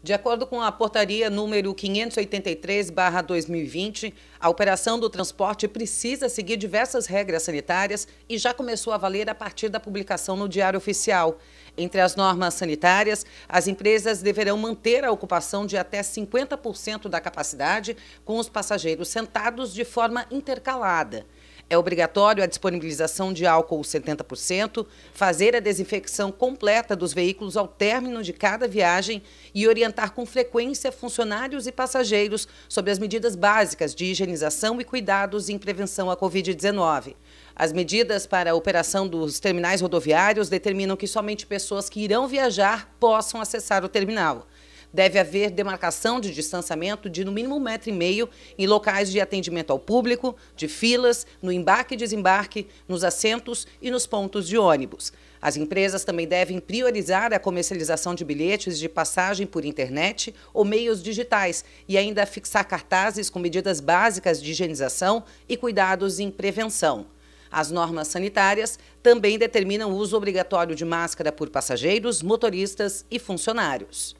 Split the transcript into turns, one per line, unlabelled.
De acordo com a portaria número 583/2020, a operação do transporte precisa seguir diversas regras sanitárias e já começou a valer a partir da publicação no Diário Oficial. Entre as normas sanitárias, as empresas deverão manter a ocupação de até 50% da capacidade com os passageiros sentados de forma intercalada. É obrigatório a disponibilização de álcool 70%, fazer a desinfecção completa dos veículos ao término de cada viagem e orientar com frequência funcionários e passageiros sobre as medidas básicas de higienização e cuidados em prevenção à Covid-19. As medidas para a operação dos terminais rodoviários determinam que somente pessoas que irão viajar possam acessar o terminal deve haver demarcação de distanciamento de no mínimo um metro e meio em locais de atendimento ao público, de filas, no embarque e desembarque, nos assentos e nos pontos de ônibus. As empresas também devem priorizar a comercialização de bilhetes de passagem por internet ou meios digitais e ainda fixar cartazes com medidas básicas de higienização e cuidados em prevenção. As normas sanitárias também determinam o uso obrigatório de máscara por passageiros, motoristas e funcionários.